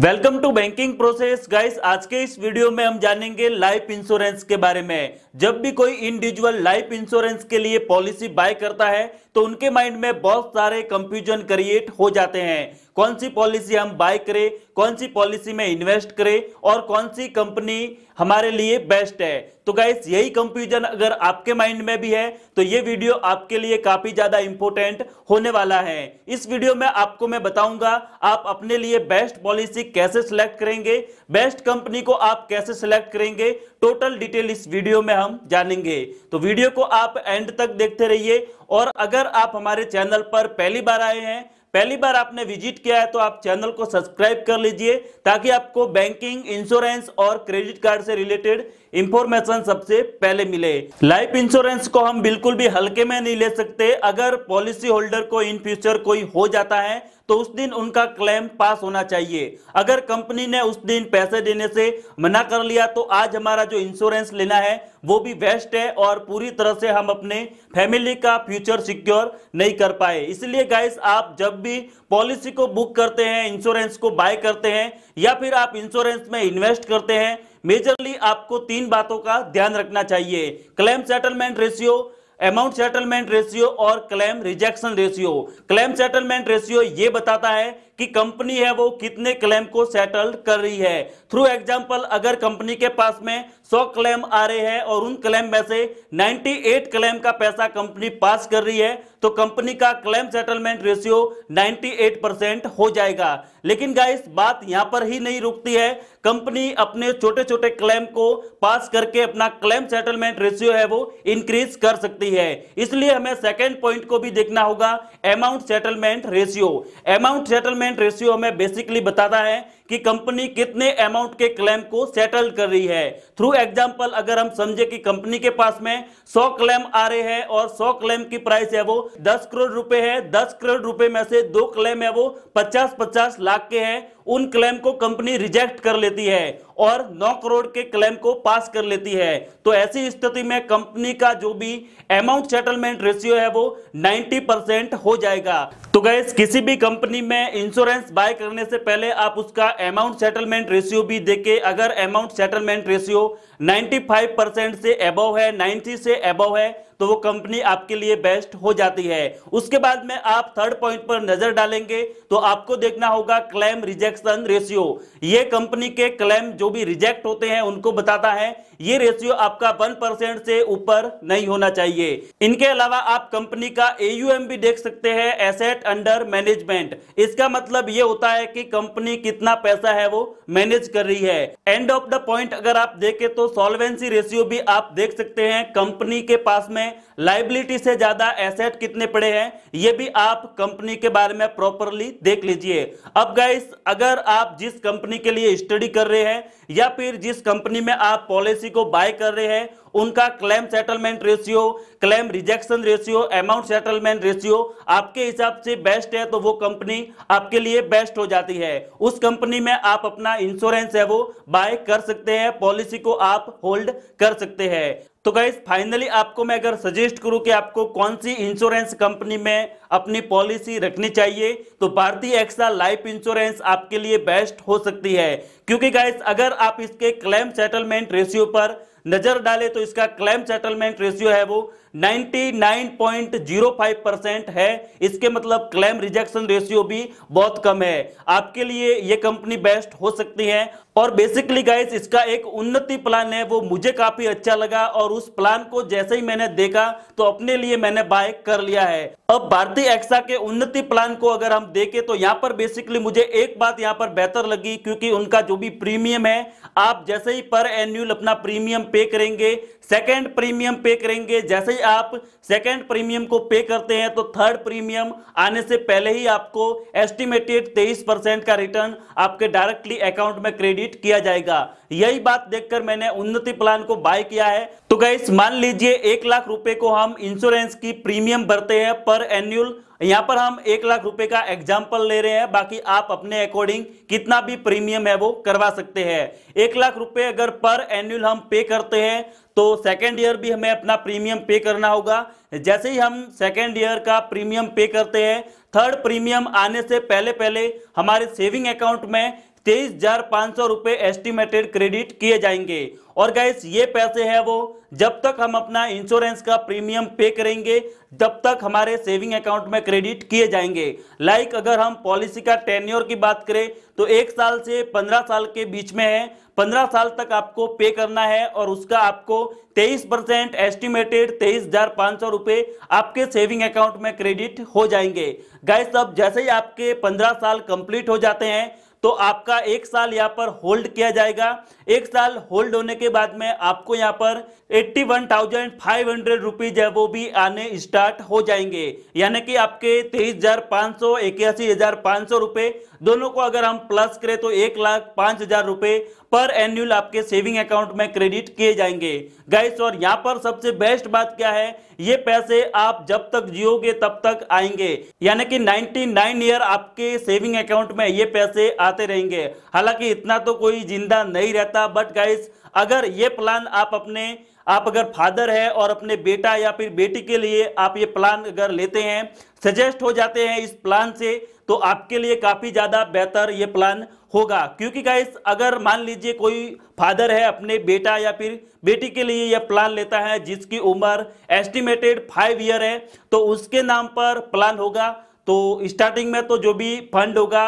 welcome to banking process guys आज के इस वीडियो में हम जानेंगे लाइफ इंश्योरेंस के बारे में जब भी कोई इंडिविजुअल लाइफ इंश्योरेंस के लिए पॉलिसी बाय करता है तो उनके माइंड में बहुत सारे कंफ्यूजन क्रिएट हो जाते हैं कौन सी पॉलिसी हम बाय करें कौन सी पॉलिसी में इन्वेस्ट करें और कौन सी कंपनी हमारे लिए बेस्ट है तो गाइस यही कंफ्यूजन अगर आपके माइंड में भी है तो ये वीडियो आपके लिए काफी ज्यादा इंपॉर्टेंट होने वाला है इस वीडियो में आपको मैं बताऊंगा आप अपने लिए बेस्ट पॉलिसी कैसे सिलेक्ट करेंगे बेस्ट कंपनी को आप कैसे सिलेक्ट करेंगे टोटल डिटेल इस वीडियो में हम जानेंगे तो वीडियो को आप एंड तक देखते रहिए और अगर आप हमारे चैनल पर पहली बार आए हैं पहली बार आपने विजिट किया है तो आप चैनल को सब्सक्राइब कर लीजिए ताकि आपको बैंकिंग इंश्योरेंस और क्रेडिट कार्ड से रिलेटेड इंफॉर्मेशन सबसे पहले मिले लाइफ इंश्योरेंस को हम बिल्कुल भी हल्के में नहीं ले सकते अगर पॉलिसी होल्डर को इन फ्यूचर कोई हो जाता है तो उस दिन उनका क्लेम पास होना चाहिए अगर कंपनी ने उस दिन पैसे देने से मना कर लिया तो आज हमारा जो इंश्योरेंस लेना है वो भी वेस्ट है और पूरी तरह से हम अपने फैमिली का फ्यूचर सिक्योर नहीं कर पाए इसलिए गाइस आप जब भी पॉलिसी को बुक करते हैं इंश्योरेंस को बाय करते हैं या फिर आप इंश्योरेंस में इन्वेस्ट करते हैं मेजरली आपको तीन बातों का ध्यान रखना चाहिए claim settlement ratio amount settlement ratio और claim rejection ratio claim settlement ratio ये बताता है कि कंपनी है वो कितने क्लेम को सेटल कर रही है थ्रू एग्जाम्पल अगर कंपनी के पास में 100 क्लेम आ रहे हैं और उन क्लेम में से 98 क्लेम का पैसा कंपनी पास कर रही है तो कंपनी का क्लेम सेटलमेंट रेशियो 98 परसेंट हो जाएगा लेकिन गाइस बात यहां पर ही नहीं रुकती है कंपनी अपने छोटे छोटे क्लेम को पास करके अपना क्लेम सेटलमेंट रेशियो है वो इंक्रीज कर सकती है इसलिए हमें सेकेंड पॉइंट को भी देखना होगा amount settlement ratio amount settlement investment ratio हमें बेसिकली बताता है कि कंपनी कितने अमाउंट के क्लेम को सेटल कर रही है थ्रू एग्जाम्पल अगर हम समझे कि कंपनी के पास में 100 क्लेम आ रहे हैं और 100 क्लेम की प्राइस है वो 10 करोड़ रुपए है 10 करोड़ रुपए में से दो क्लेम है वो 50-50 लाख के हैं उन क्लेम को कंपनी रिजेक्ट कर लेती है और 9 करोड़ के क्लेम को पास कर लेती है तो ऐसी स्थिति में कंपनी का जो भी अमाउंट सेटलमेंट रेशियो है वो 90 परसेंट हो जाएगा तो गैस किसी भी कंपनी में इंश्योरेंस बाय करने से पहले आप उसका अमाउंट सेटलमेंट रेशियो भी देखे अगर अमाउंट सेटलमेंट रेशियो 95 परसेंट से अबव है 90 से अबव है तो वो कंपनी आपके लिए बेस्ट हो जाती है उसके बाद में आप थर्ड पॉइंट पर नजर डालेंगे तो आपको देखना होगा क्लेम रिजेक्शन रेशियो ये कंपनी के क्लेम जो भी रिजेक्ट होते हैं उनको बताता है ये रेशियो आपका वन परसेंट से ऊपर नहीं होना चाहिए इनके अलावा आप कंपनी का एयूएम भी देख सकते हैं एसेट अंडर मैनेजमेंट इसका मतलब ये होता है कि कंपनी कितना पैसा है वो मैनेज कर रही है एंड ऑफ द पॉइंट अगर आप देखें तो सॉल्वेंसी रेशियो भी आप देख सकते हैं कंपनी के पास में हैं लाइबिलिटी से ज्यादा एसेट कितने पड़े हैं ये भी आप कंपनी के बारे में प्रॉपरली देख लीजिए अब गाइस अगर आप जिस कंपनी के लिए स्टडी कर रहे हैं या फिर जिस कंपनी में आप पॉलिसी को बाय कर रहे हैं उनका claim settlement ratio claim rejection ratio amount settlement ratio आपके हिसाब से बेस्ट है तो वो कंपनी आपके लिए बेस्ट हो जाती है उस कंपनी में आप अपना इंश्योरेंस है वो बाय कर सकते हैं पॉलिसी को आप होल्ड कर सकते हैं तो गाइज फाइनली आपको मैं अगर सजेस्ट करूं कि आपको कौन सी इंश्योरेंस कंपनी में अपनी पॉलिसी रखनी चाहिए तो भारतीय एक्सा लाइफ इंश्योरेंस आपके लिए बेस्ट हो सकती है क्योंकि गाइज अगर आप इसके क्लेम सेटलमेंट रेशियो पर नजर डाले तो इसका क्लेम सेटलमेंट रेशियो है वो 99.05 परसेंट है इसके मतलब क्लेम रिजेक्शन रेशियो भी बहुत कम है आपके लिए ये कंपनी बेस्ट हो सकती है और बेसिकली गाइस इसका एक उन्नति प्लान है वो मुझे काफी अच्छा लगा और उस प्लान को जैसे ही मैंने देखा तो अपने लिए मैंने बाय कर लिया है अब भारतीय एक्सा के उन्नति प्लान को अगर हम देखें तो यहां पर बेसिकली मुझे एक बात यहां पर बेहतर लगी क्योंकि उनका जो भी प्रीमियम है आप जैसे ही पर एन्यूल अपना प्रीमियम पे करेंगे सेकेंड प्रीमियम पे करेंगे जैसे ही आप सेकेंड प्रीमियम को पे करते हैं तो थर्ड प्रीमियम आने से पहले ही आपको एस्टिमेटेड 23 परसेंट का रिटर्न आपके डायरेक्टली अकाउंट में क्रेडिट किया जाएगा यही बात देखकर मैंने उन्नति प्लान को बाय किया है तो गैस मान लीजिए एक लाख रुपए को हम इंश्योरेंस की प्रीमियम भरते हैं पर एन्यूल यहाँ पर हम एक लाख रुपए का एग्जाम्पल ले रहे हैं बाकी आप अपने अकॉर्डिंग कितना भी प्रीमियम है वो करवा सकते हैं एक लाख रुपए अगर पर एनुअल हम पे करते हैं तो सेकेंड ईयर भी हमें अपना प्रीमियम पे करना होगा जैसे ही हम सेकेंड ईयर का प्रीमियम पे करते हैं थर्ड प्रीमियम आने से पहले पहले हमारे सेविंग अकाउंट में तेईस हजार पाँच सौ रुपये एस्टिमेटेड क्रेडिट किए जाएंगे और गैस ये पैसे हैं वो जब तक हम अपना इंश्योरेंस का प्रीमियम पे करेंगे तब तक हमारे सेविंग अकाउंट में क्रेडिट किए जाएंगे लाइक अगर हम पॉलिसी का टेन्योर की बात करें तो एक साल से पंद्रह साल के बीच में है पंद्रह साल तक आपको पे करना है और उसका आपको तेईस परसेंट एस्टिमेटेड तेईस हजार पाँच सौ रुपये आपके सेविंग अकाउंट में क्रेडिट हो जाएंगे गैस अब जैसे ही आपके पंद्रह साल कंप्लीट हो जाते हैं तो आपका एक साल यहाँ पर होल्ड किया जाएगा एक साल होल्ड होने के बाद में आपको यहाँ पर eighty one thousand five hundred rupees है वो भी आने स्टार्ट हो जाएंगे यानी कि आपके तेईस हजार पाँच सौ इक्यासी हजार पांच सौ रुपए दोनों को अगर हम प्लस करें तो एक लाख पाँच हजार रुपये पर एन्यूल आपके सेविंग अकाउंट में क्रेडिट किए जाएंगे गाइस और यहाँ पर सबसे बेस्ट बात क्या है ये पैसे आप जब तक जियोगे तब तक आएंगे यानी कि 99 ईयर आपके सेविंग अकाउंट में ये पैसे आते रहेंगे हालांकि इतना तो कोई जिंदा नहीं रहता बट गाइस अगर ये प्लान आप अपने आप अगर फादर है और अपने बेटा या फिर बेटी के लिए आप ये प्लान अगर लेते हैं सजेस्ट हो जाते हैं इस प्लान से तो आपके लिए काफ़ी ज़्यादा बेहतर ये प्लान होगा क्योंकि गाइस अगर मान लीजिए कोई फादर है अपने बेटा या फिर बेटी के लिए यह प्लान लेता है जिसकी उम्र एस्टिमेटेड फाइव ईयर है तो उसके नाम पर प्लान होगा तो स्टार्टिंग में तो जो भी फंड होगा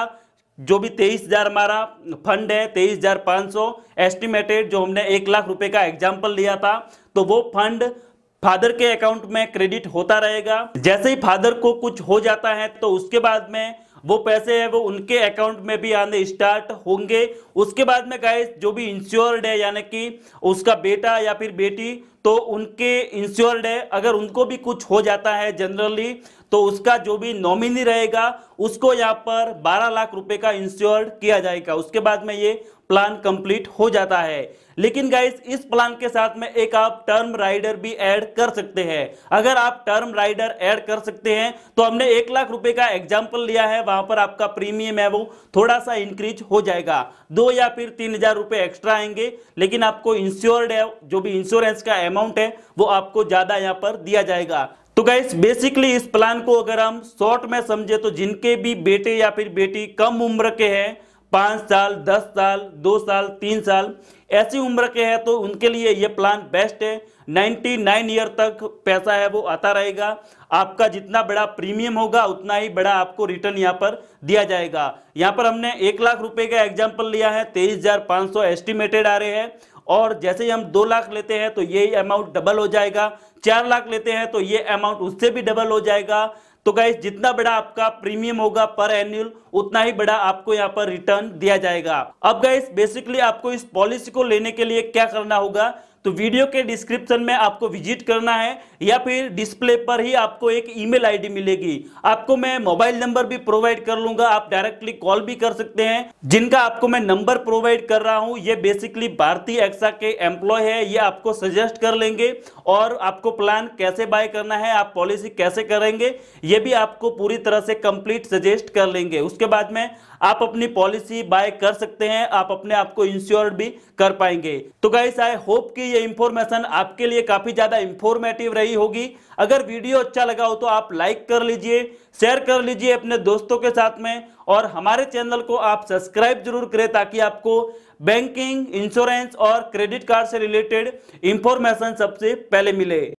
जो भी तेईस हजार हमारा फंड है तेईस हजार पाँच सौ एस्टिमेटेड जो हमने एक लाख रुपए का एग्जाम्पल लिया था तो वो फंड फादर के अकाउंट में क्रेडिट होता रहेगा जैसे ही फादर को कुछ हो जाता है तो उसके बाद में वो पैसे है वो उनके अकाउंट में भी आने स्टार्ट होंगे उसके बाद में गाइस जो भी इंश्योर्ड है यानी कि उसका बेटा या फिर बेटी तो उनके इंश्योर्ड है अगर उनको भी कुछ हो जाता है जनरली तो उसका जो भी नॉमिनी रहेगा उसको यहाँ पर 12 लाख रुपए का इंश्योर्ड किया जाएगा उसके बाद में ये प्लान कंप्लीट हो जाता है लेकिन गाइस इस प्लान के साथ में एक आप टर्म राइडर भी ऐड कर सकते हैं अगर आप टर्म राइडर ऐड कर सकते हैं तो हमने एक लाख रुपए का एग्जाम्पल लिया है वहां पर आपका प्रीमियम है वो थोड़ा सा इंक्रीज हो जाएगा दो या फिर तीन हजार रुपए एक्स्ट्रा आएंगे लेकिन आपको इंश्योर्ड है जो भी इंश्योरेंस का अमाउंट है वो आपको ज्यादा यहाँ पर दिया जाएगा तो गाइस बेसिकली इस प्लान को अगर हम शॉर्ट में समझे तो जिनके भी बेटे या फिर बेटी कम उम्र के हैं पांच साल दस साल दो साल तीन साल ऐसी उम्र के हैं तो उनके लिए ये प्लान बेस्ट है नाइन ईयर तक पैसा है वो आता रहेगा आपका जितना बड़ा प्रीमियम होगा उतना ही बड़ा आपको रिटर्न यहाँ पर दिया जाएगा यहाँ पर हमने एक लाख रुपए का एग्जाम्पल लिया है तेईस हजार पाँच सौ एस्टिमेटेड आ रहे हैं और जैसे ही हम दो लाख लेते हैं तो ये अमाउंट डबल हो जाएगा चार लाख लेते हैं तो ये अमाउंट उससे भी डबल हो जाएगा तो गाइस जितना बड़ा आपका प्रीमियम होगा पर एनुअल उतना ही बड़ा आपको यहाँ पर रिटर्न दिया जाएगा अब गाइस बेसिकली आपको इस पॉलिसी को लेने के लिए क्या करना होगा तो वीडियो के डिस्क्रिप्शन में आपको विजिट करना है या फिर डिस्प्ले पर ही आपको एक ईमेल आईडी मिलेगी आपको मैं मोबाइल नंबर भी प्रोवाइड कर लूंगा आप डायरेक्टली कॉल भी कर सकते हैं जिनका आपको मैं नंबर प्रोवाइड कर रहा हूं ये बेसिकली भारतीय एक्सा के एम्प्लॉय है ये आपको सजेस्ट कर लेंगे और आपको प्लान कैसे बाय करना है आप पॉलिसी कैसे करेंगे ये भी आपको पूरी तरह से कंप्लीट सजेस्ट कर लेंगे उसके बाद में आप अपनी पॉलिसी बाय कर सकते हैं आप अपने आप को इंश्योर भी कर पाएंगे तो गाइस आई होप कि ये इंफॉर्मेशन आपके लिए काफी ज्यादा इंफॉर्मेटिव रही होगी अगर वीडियो अच्छा लगा हो तो आप लाइक कर लीजिए शेयर कर लीजिए अपने दोस्तों के साथ में और हमारे चैनल को आप सब्सक्राइब जरूर करें ताकि आपको बैंकिंग इंश्योरेंस और क्रेडिट कार्ड से रिलेटेड इंफॉर्मेशन सबसे पहले मिले